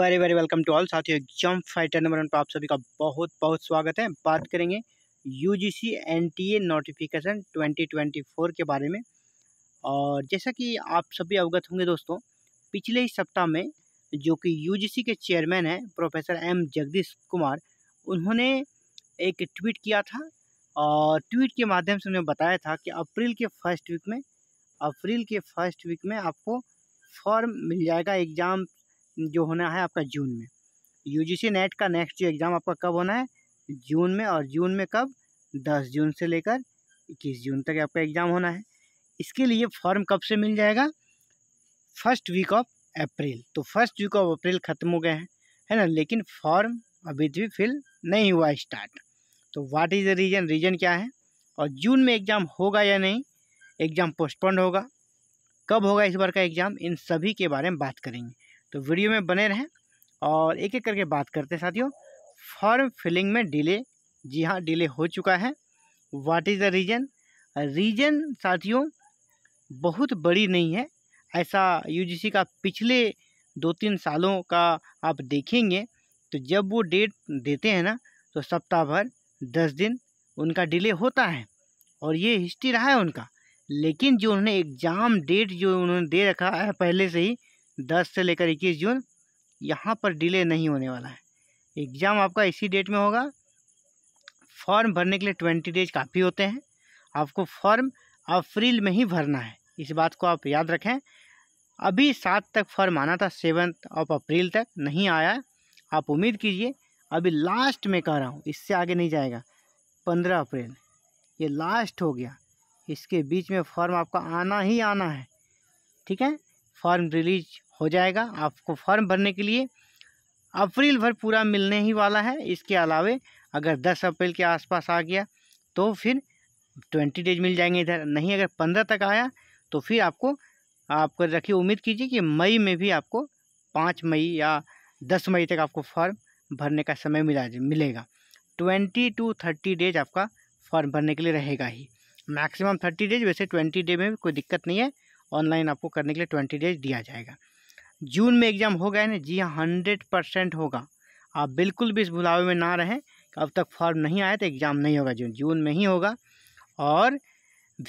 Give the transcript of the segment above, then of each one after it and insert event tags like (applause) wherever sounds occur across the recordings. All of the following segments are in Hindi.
very very welcome to all साथियों एग्जाम फाइटर नंबर वन पर आप सभी का बहुत बहुत स्वागत है बात करेंगे U G C N T A notification twenty twenty four के बारे में और जैसा कि आप सभी अवगत होंगे दोस्तों पिछले ही सप्ताह में जो कि यू जी सी के चेयरमैन हैं प्रोफेसर एम जगदीश कुमार उन्होंने एक ट्वीट किया था और ट्वीट के माध्यम से उन्होंने बताया था कि अप्रैल के फर्स्ट वीक में अप्रैल के फर्स्ट वीक में आपको फॉर्म मिल जाएगा एग्ज़ाम जो होना है आपका जून में यूजीसी नेट का नेक्स्ट जो एग्ज़ाम आपका कब होना है जून में और जून में कब दस जून से लेकर इक्कीस जून तक आपका एग्ज़ाम होना है इसके लिए फॉर्म कब से मिल जाएगा फर्स्ट वीक ऑफ अप्रैल तो फर्स्ट वीक ऑफ अप्रैल ख़त्म हो गए हैं है ना लेकिन फॉर्म अभी भी फिल नहीं हुआ स्टार्ट तो what is the reason reason क्या है और जून में एग्ज़ाम होगा या नहीं एग्ज़ाम पोस्टपोन होगा कब होगा इस बार का एग्ज़ाम इन सभी के बारे में बात करेंगे तो वीडियो में बने रहें और एक एक करके बात करते हैं साथियों फॉर्म फिलिंग में डिले जी हाँ डिले हो चुका है what is the reason reason साथियों बहुत बड़ी नहीं है ऐसा यूजीसी का पिछले दो तीन सालों का आप देखेंगे तो जब वो डेट देते हैं ना तो सप्ताह भर दस दिन उनका डिले होता है और ये हिस्ट्री रहा है उनका लेकिन जो उन्होंने एग्ज़ाम डेट जो उन्होंने दे रखा है पहले से ही दस से लेकर इक्कीस जून यहाँ पर डिले नहीं होने वाला है एग्ज़ाम आपका इसी डेट में होगा फॉर्म भरने के लिए ट्वेंटी डेज काफ़ी होते हैं आपको फॉर्म अप्रैल में ही भरना है इस बात को आप याद रखें अभी सात तक फॉर्म आना था सेवन्थ ऑफ अप्रैल तक नहीं आया आप उम्मीद कीजिए अभी लास्ट में कह रहा हूँ इससे आगे नहीं जाएगा पंद्रह अप्रैल ये लास्ट हो गया इसके बीच में फॉर्म आपका आना ही आना है ठीक है फॉर्म रिलीज हो जाएगा आपको फॉर्म भरने के लिए अप्रैल भर पूरा मिलने ही वाला है इसके अलावे अगर दस अप्रैल के आसपास आ गया तो फिर ट्वेंटी डेज मिल जाएंगे इधर नहीं अगर पंद्रह तक आया तो फिर आपको आप रखिए उम्मीद कीजिए कि मई में भी आपको पाँच मई या दस मई तक आपको फॉर्म भरने का समय मिला मिलेगा ट्वेंटी टू थर्टी डेज आपका फॉर्म भरने के लिए रहेगा ही मैक्सिमम थर्टी डेज वैसे ट्वेंटी डे में भी कोई दिक्कत नहीं है ऑनलाइन आपको करने के लिए ट्वेंटी डेज दिया जाएगा जून में एग्ज़ाम होगा ना जी हाँ हंड्रेड परसेंट होगा आप बिल्कुल भी इस भुलावे में ना रहें अब तक फॉर्म नहीं आया तो एग्ज़ाम नहीं होगा जून जून में ही होगा और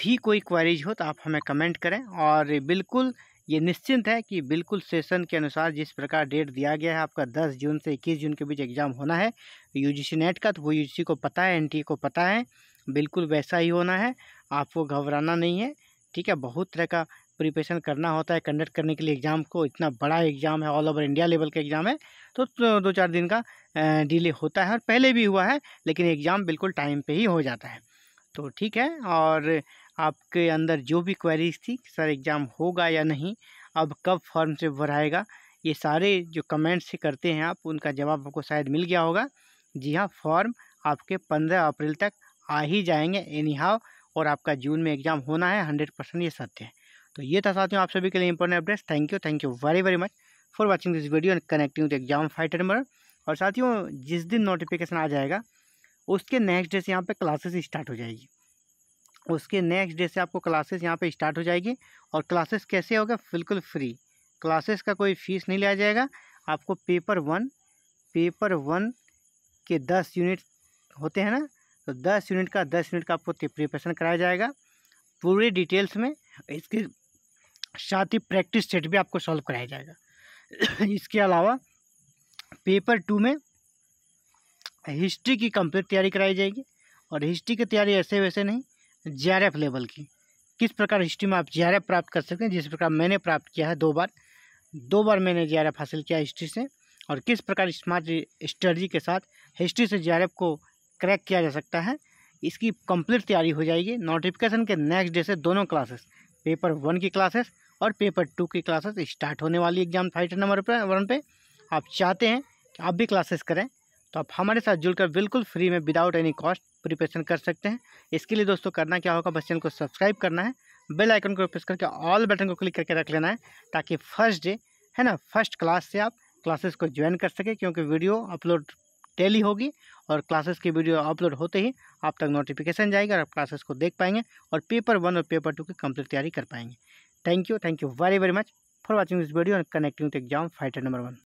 भी कोई क्वारीज हो तो आप हमें कमेंट करें और बिल्कुल ये निश्चिंत है कि बिल्कुल सेशन के अनुसार जिस प्रकार डेट दिया गया है आपका 10 जून से 21 जून के बीच एग्ज़ाम होना है यूजीसी नेट का तो वो यूजीसी को पता है एनटीए को पता है बिल्कुल वैसा ही होना है आपको घबराना नहीं है ठीक है बहुत तरह का प्रिपरेशन करना होता है कंडक्ट करने के लिए एग्ज़ाम को इतना बड़ा एग्ज़ाम है ऑल ओवर इंडिया लेवल का एग्ज़ाम है तो दो चार दिन का डिले होता है और पहले भी हुआ है लेकिन एग्ज़ाम बिल्कुल टाइम पर ही हो जाता है तो ठीक है और आपके अंदर जो भी क्वेरीज थी सर एग्ज़ाम होगा या नहीं अब कब फॉर्म से भराएगा ये सारे जो कमेंट्स करते हैं आप उनका जवाब आपको शायद मिल गया होगा जी हाँ फॉर्म आपके पंद्रह अप्रैल तक आ ही जाएंगे एनी हाव और आपका जून में एग्ज़ाम होना है हंड्रेड परसेंट ये सत्य है तो ये था साथियों आप सभी के लिए important updates thank you thank you very very much for watching this video and connecting with exam fighter number और साथियों जिस दिन नोटिफिकेशन आ जाएगा उसके नेक्स्ट डे से यहाँ पे क्लासेस स्टार्ट हो जाएगी उसके नेक्स्ट डे से आपको क्लासेस यहाँ पे स्टार्ट हो जाएगी और क्लासेस कैसे होगा बिल्कुल फ्री क्लासेस का कोई फीस नहीं लिया जाएगा आपको पेपर वन पेपर वन के दस यूनिट होते हैं ना तो दस यूनिट का दस यूनिट का आपको प्रिपरेशन कराया जाएगा पूरे डिटेल्स में इसकी साथ ही प्रैक्टिस सेट भी आपको सॉल्व कराया जाएगा (coughs) इसके अलावा पेपर टू में हिस्ट्री की कंप्लीट तैयारी कराई जाएगी और हिस्ट्री की तैयारी ऐसे वैसे नहीं जे लेवल की किस प्रकार हिस्ट्री में आप जे प्राप्त कर सकते हैं जिस प्रकार मैंने प्राप्त किया है दो बार दो बार मैंने जे हासिल किया हिस्ट्री से और किस प्रकार स्मार्ट स्टडी के साथ हिस्ट्री से जे को क्रैक किया जा सकता है इसकी कंप्लीट तैयारी हो जाएगी नोटिफिकेशन के नेक्स्ट डे से दोनों क्लासेस पेपर वन की क्लासेस और पेपर टू की क्लासेस स्टार्ट होने वाली एग्जाम फाइटर नंबर पर वन पे आप चाहते हैं कि आप भी क्लासेस करें तो आप हमारे साथ जुड़कर बिल्कुल फ्री में विदाउट एनी कॉस्ट प्रिपरेशन कर सकते हैं इसके लिए दोस्तों करना क्या होगा बस चैनल को सब्सक्राइब करना है बेल आइकन को प्रेस करके ऑल बटन को क्लिक करके रख लेना है ताकि फर्स्ट डे है ना फर्स्ट क्लास से आप क्लासेस को ज्वाइन कर सकें क्योंकि वीडियो अपलोड डेली होगी और क्लासेस की वीडियो अपलोड होते ही आप तक नोटिफिकेशन जाएगी और आप क्लासेस को देख पाएंगे और पेपर वन और पेपर टू की कंप्लीट तैयारी कर पाएंगे thank you thank you very very much for watching this video and connecting to exam fighter number 1